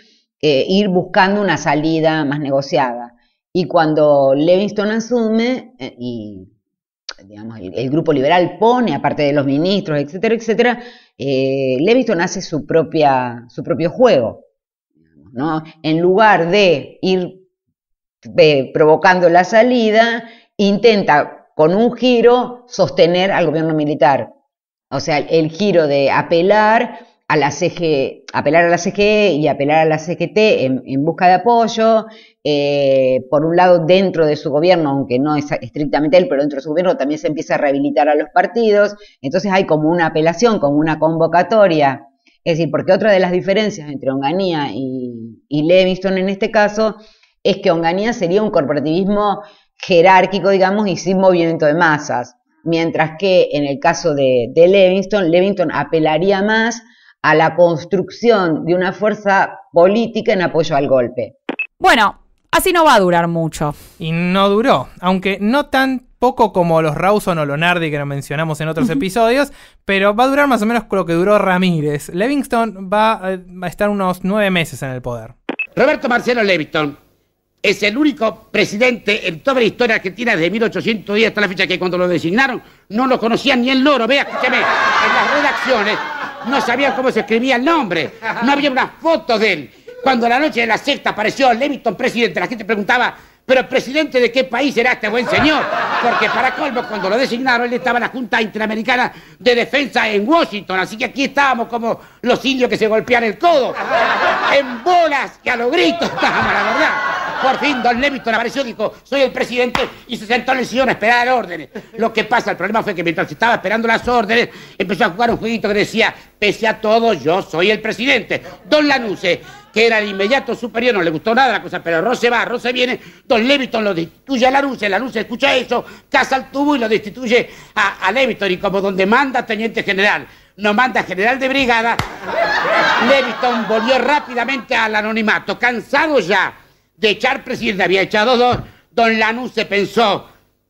eh, ir buscando una salida más negociada. Y cuando Levingston asume eh, y digamos, el, grupo liberal pone, aparte de los ministros, etcétera, etcétera, eh, hace su, propia, su propio juego. ¿no? En lugar de ir eh, provocando la salida, intenta con un giro sostener al gobierno militar. O sea, el giro de apelar a la CG, apelar a la CGE y apelar a la CGT en, busca de apoyo, eh, por un lado dentro de su gobierno, aunque no es estrictamente él, pero dentro de su gobierno también se empieza a rehabilitar a los partidos, entonces hay como una apelación, como una convocatoria, es decir, porque otra de las diferencias entre Onganía y, Levingston en este caso es que Onganía sería un corporativismo jerárquico, digamos, y sin movimiento de masas, mientras que en el caso de, de Levingston, Levingston apelaría más a la construcción de una fuerza política en apoyo al golpe. Bueno, así no va a durar mucho. Y no duró, aunque no tan poco como los Rawson o Lonardi que nos mencionamos en otros episodios, pero va a durar más o menos lo que duró Ramírez. Levingston va a, estar unos nueve meses en el poder. Roberto Marcelo Levingston es el único presidente en toda la historia argentina desde 1810 hasta la fecha que cuando lo designaron no lo conocían ni el loro. Vea, escúcheme, en las redacciones no sabía cómo se escribía el nombre. No había una foto de él. Cuando la noche de la sexta apareció Leviton presidente, la gente preguntaba, ¿pero presidente de qué país era este buen señor? Porque para colmo, cuando lo designaron, él estaba en la Junta Interamericana de Defensa en Washington. Así que aquí estábamos como los indios que se golpean el codo. En bolas que a los gritos estábamos, la verdad. Por fin, don Leviton apareció y dijo, soy el presidente, y se sentó en el sillón a esperar órdenes. Lo que pasa, el problema fue que mientras estaba esperando las órdenes, empezó a jugar un jueguito que decía, pese a todo, yo soy el presidente. Don Lanuse, que era el inmediato superior, no le gustó nada la cosa, pero Rose va, Rose viene, Don Leviton lo destituye a Lanuse, Lanuse escucha eso, casa el tubo y lo destituye a, a Leviton, y como donde manda teniente general, no manda general de brigada, Leviton volvió rápidamente al anonimato, cansado ya de echar presidente, había echado dos. Don Lanús se pensó,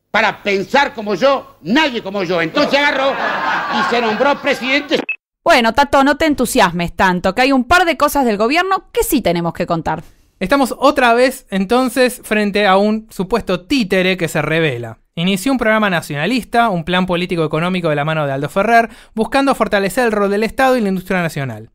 para pensar como yo, nadie como yo. Entonces agarró y se nombró presidente. Bueno, Tato, no te entusiasmes tanto, que hay un par de cosas del gobierno que sí tenemos que contar. Estamos otra vez entonces frente a un supuesto títere que se revela. Inició un programa nacionalista, un plan político económico de la mano de Aldo Ferrer, buscando fortalecer el rol del Estado y la industria nacional.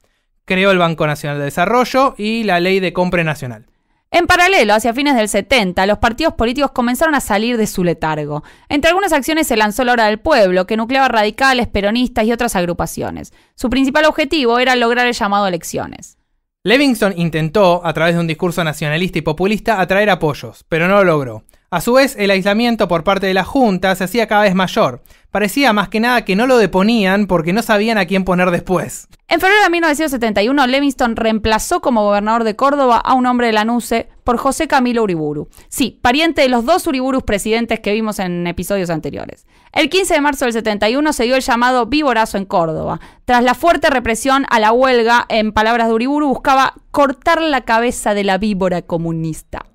Creó el Banco Nacional de Desarrollo y la Ley de Compre Nacional. En paralelo, hacia fines del 70, los partidos políticos comenzaron a salir de su letargo. Entre algunas acciones se lanzó la Hora del Pueblo, que nucleaba radicales, peronistas y otras agrupaciones. Su principal objetivo era lograr el llamado a elecciones. Levingston intentó, a través de un discurso nacionalista y populista, atraer apoyos, pero no lo logró. A su vez, el aislamiento por parte de la Junta se hacía cada vez mayor. Parecía más que nada que no lo deponían porque no sabían a quién poner después. En febrero de 1971, Levingston reemplazó como gobernador de Córdoba a un hombre de la NUCE eh, por José Camilo Uriburu. Sí, pariente de los dos Uriburus presidentes que vimos en episodios anteriores. El 15 de marzo del 71 se dio el llamado Víborazo en Córdoba. Tras la fuerte represión a la huelga, en palabras de Uriburu, buscaba cortar la cabeza de la víbora comunista.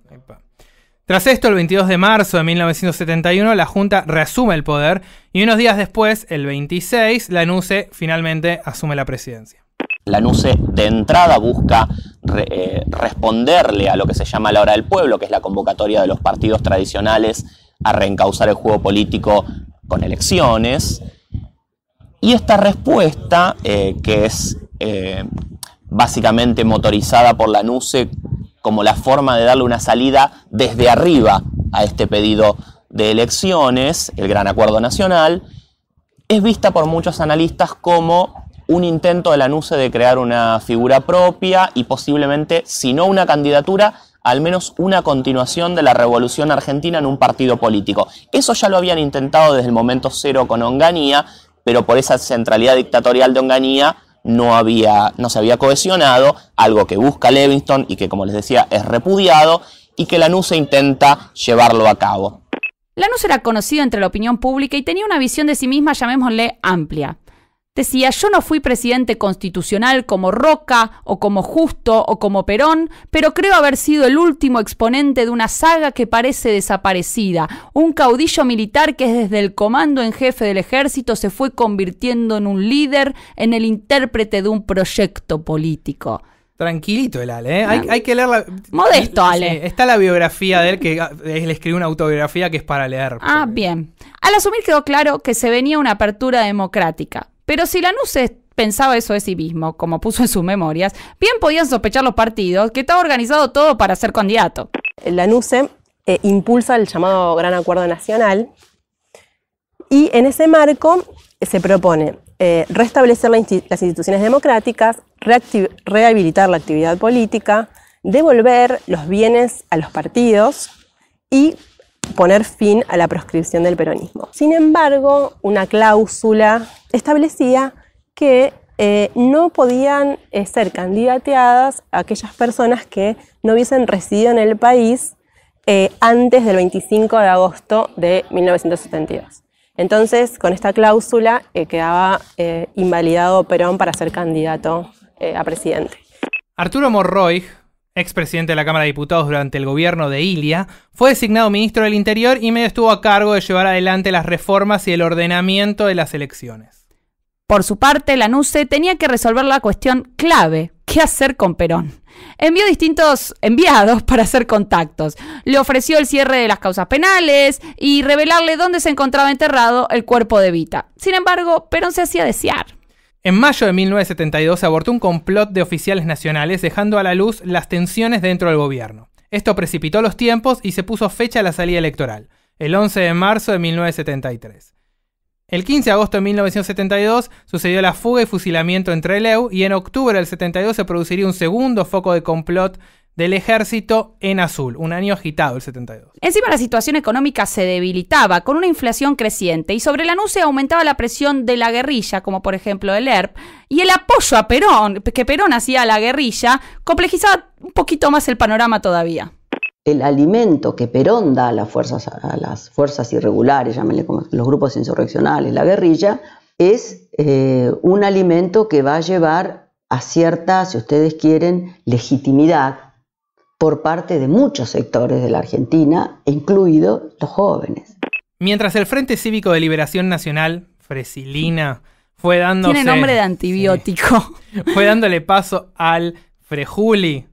Tras esto, el 22 de marzo de 1971, la Junta reasume el poder y unos días después, el 26, la NUCE finalmente asume la presidencia. La NUCE de entrada busca eh, responderle a lo que se llama la hora del pueblo, que es la convocatoria de los partidos tradicionales a reencauzar el juego político con elecciones. Y esta respuesta, eh, que es eh, básicamente motorizada por la NUCE, como la forma de darle una salida desde arriba a este pedido de elecciones, el gran acuerdo nacional, es vista por muchos analistas como un intento de NUCE de crear una figura propia y posiblemente, si no una candidatura, al menos una continuación de la revolución argentina en un partido político. Eso ya lo habían intentado desde el momento cero con Onganía, pero por esa centralidad dictatorial de Onganía no, había, no se había cohesionado, algo que busca Levingston y que, como les decía, es repudiado, y que Lanús se intenta llevarlo a cabo. Lanús era conocido entre la opinión pública y tenía una visión de sí misma, llamémosle amplia. Decía, yo no fui presidente constitucional como Roca o como Justo o como Perón, pero creo haber sido el último exponente de una saga que parece desaparecida, un caudillo militar que desde el comando en jefe del ejército se fue convirtiendo en un líder, en el intérprete de un proyecto político. Tranquilito el Ale, ¿eh? hay, que leerla. Modesto Ale. está la biografía de él, que eh, él escribe una autobiografía que es para leer. Ah, bien. Al asumir quedó claro que se venía una apertura democrática, pero si Lanús pensaba eso de sí mismo, como puso en sus memorias, bien podían sospechar los partidos que estaba organizado todo para ser candidato. La NUCE eh, impulsa el llamado Gran Acuerdo Nacional y en ese marco se propone eh, restablecer las instituciones democráticas, rehabilitar la actividad política, devolver los bienes a los partidos y poner fin a la proscripción del peronismo. Sin embargo, una cláusula establecía que eh, no podían eh, ser candidateadas aquellas personas que no hubiesen residido en el país eh, antes del 25 de agosto de 1972. Entonces, con esta cláusula quedaba invalidado Perón para ser candidato a presidente. Arturo Morroy, expresidente de la Cámara de Diputados durante el gobierno de Ilia, fue designado ministro del Interior y medio estuvo a cargo de llevar adelante las reformas y el ordenamiento de las elecciones. Por su parte, Lanusse tenía que resolver la cuestión clave, ¿qué hacer con Perón? Envió distintos enviados para hacer contactos. Le ofreció el cierre de las causas penales y revelarle dónde se encontraba enterrado el cuerpo de Vita. Sin embargo, Perón se hacía desear. En mayo de 1972 se abortó un complot de oficiales nacionales dejando a la luz las tensiones dentro del gobierno. Esto precipitó los tiempos y se puso fecha a la salida electoral, el 11 de marzo de 1973. El 15 de agosto de 1972 sucedió la fuga y fusilamiento entre EU y en octubre del 72 se produciría un segundo foco de complot del ejército en azul, un año agitado el 72. Encima la situación económica se debilitaba con una inflación creciente y sobre la anuncio aumentaba la presión de la guerrilla, como por ejemplo el ERP, y el apoyo a Perón, que Perón hacía a la guerrilla, complejizaba un poquito más el panorama todavía. El alimento que Perón da a las fuerzas, a las fuerzas irregulares, llámenle como los grupos insurreccionales, la guerrilla, es eh, un alimento que va a llevar a cierta, si ustedes quieren, legitimidad por parte de muchos sectores de la Argentina, incluidos los jóvenes. Mientras el Frente Cívico de Liberación Nacional, Fresilina, fue dándose... Tiene nombre de antibiótico. fue dándole paso al Frejuli,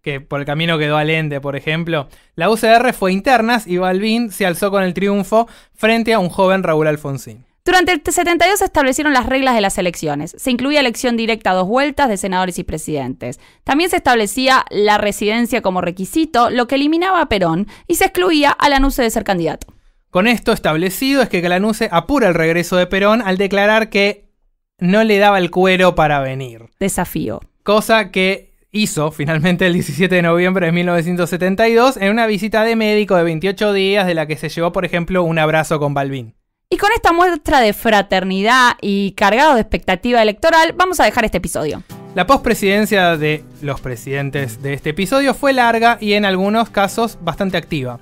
que por el camino quedó al ENDE, por ejemplo. La UCR fue internas y Balbín se alzó con el triunfo frente a un joven Raúl Alfonsín. Durante el 72 se establecieron las reglas de las elecciones. Se incluía elección directa a dos vueltas de senadores y presidentes. También se establecía la residencia como requisito, lo que eliminaba a Perón y se excluía a Lanuse de ser candidato. Con esto establecido es que Lanuse apura el regreso de Perón al declarar que no le daba el cuero para venir. Desafío. Cosa que hizo finalmente el 17 de noviembre de 1972 en una visita de médico de 28 días de la que se llevó, por ejemplo, un abrazo con Balbín. Y con esta muestra de fraternidad y cargado de expectativa electoral, vamos a dejar este episodio. La pospresidencia de los presidentes de este episodio fue larga y en algunos casos bastante activa.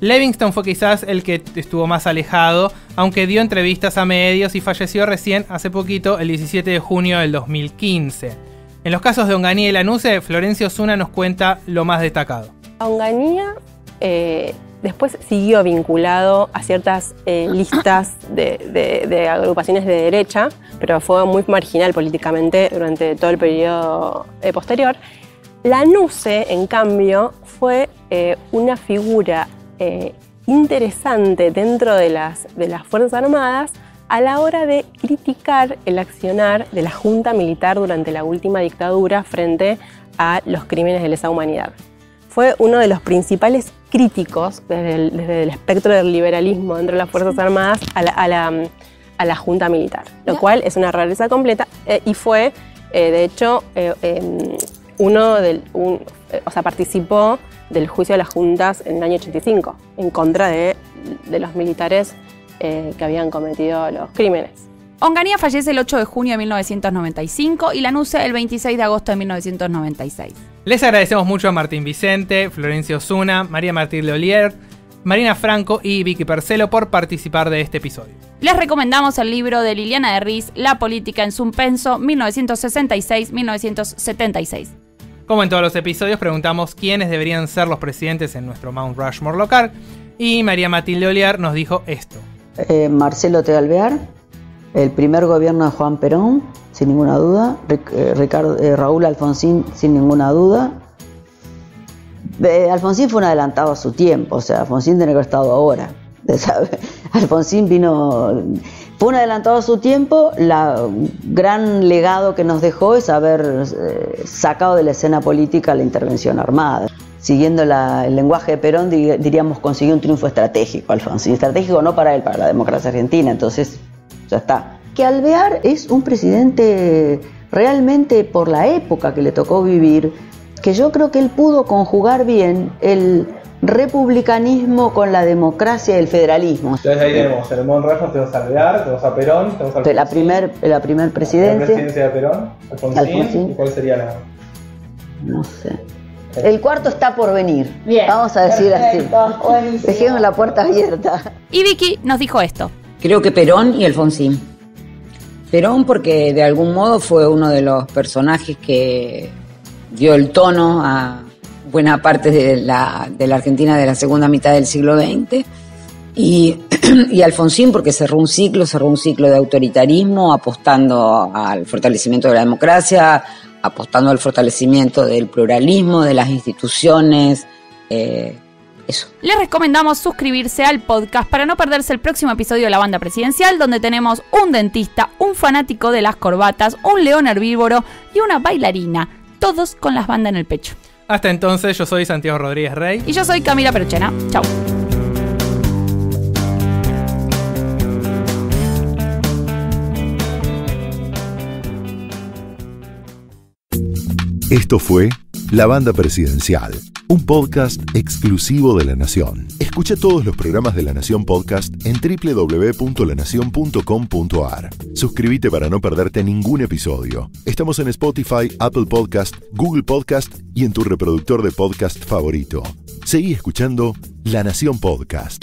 Livingston fue quizás el que estuvo más alejado, aunque dio entrevistas a medios y falleció recién hace poquito, el 17 de junio del 2015. En los casos de Onganía y Lanuse, Florencio Zuna nos cuenta lo más destacado. Onganía eh, después siguió vinculado a ciertas eh, listas de, agrupaciones de derecha, pero fue muy marginal políticamente durante todo el periodo eh, posterior. La NUCE, en cambio, fue eh, una figura interesante dentro de las, de las Fuerzas Armadas a la hora de criticar el accionar de la Junta Militar durante la última dictadura frente a los crímenes de lesa humanidad fue uno de los principales críticos desde el, espectro del liberalismo dentro de las Fuerzas Armadas a la, Junta Militar, lo cual es una rareza completa eh, y fue, eh, de hecho, eh, em, uno del, o sea, participó del juicio de las juntas en el año 85 en contra de, los militares que habían cometido los crímenes. Onganía fallece el 8 de junio de 1995 y la Lanusse el 26 de agosto de 1996. Les agradecemos mucho a Martín Vicente, Florencio Osuna, María Martín Leolier, Marina Franco y Vicky Percelo por participar de este episodio. Les recomendamos el libro de Liliana de Riz, La política en Sumpenso, 1966-1976. Como en todos los episodios, preguntamos quiénes deberían ser los presidentes en nuestro Mount Rushmore local y María Matilde Oliar nos dijo esto. Eh, Marcelo Tealvear, el primer gobierno de Juan Perón, sin ninguna duda, eh, Ricardo, eh, Raúl Alfonsín sin ninguna duda. Alfonsín fue un adelantado a su tiempo, o sea, Alfonsín tiene que haber estado ahora. Alfonsín vino, fue un adelantado a su tiempo, la gran legado que nos dejó es haber eh, sacado de la escena política la intervención armada. Siguiendo el lenguaje de Perón, diríamos, consiguió un triunfo estratégico, Alfonsín. Estratégico no para él, para la democracia argentina, entonces ya está. Alvear es un presidente realmente por la época que le tocó vivir, que yo creo que él pudo conjugar bien el republicanismo con la democracia y el federalismo. Entonces ahí tenemos el Mon tenemos a Alvear, tenemos a Perón, tenemos a La primer, la primer presidencia. La presidencia de Perón, Alfonsín, cuál sería la...? No sé. Eh. El cuarto está por venir. Vamos a decir así. Dejemos la puerta abierta. Y Vicky nos dijo esto. Creo que Perón y Alfonsín. Perón porque de algún modo fue uno de los personajes que dio el tono a buena parte de la, Argentina de la segunda mitad del siglo XX. Y, Alfonsín porque cerró un ciclo, cerró un ciclo de autoritarismo, apostando al fortalecimiento de la democracia, apostando al fortalecimiento del pluralismo, de las instituciones. Eh, les recomendamos suscribirse al podcast para no perderse el próximo episodio de La Banda Presidencial, donde tenemos un dentista, un fanático de las corbatas, un león herbívoro y una bailarina, todos con las bandas en el pecho. Hasta entonces, yo soy Santiago Rodríguez Rey. Y yo soy Camila Peruchena. Chao. Esto fue la Banda Presidencial, un podcast exclusivo de La Nación. Escucha todos los programas de La Nación Podcast en www.lanacion.com.ar. Suscríbete para no perderte ningún episodio. Estamos en Spotify, Apple Podcast, Google Podcast y en tu reproductor de podcast favorito. Seguí escuchando La Nación Podcast.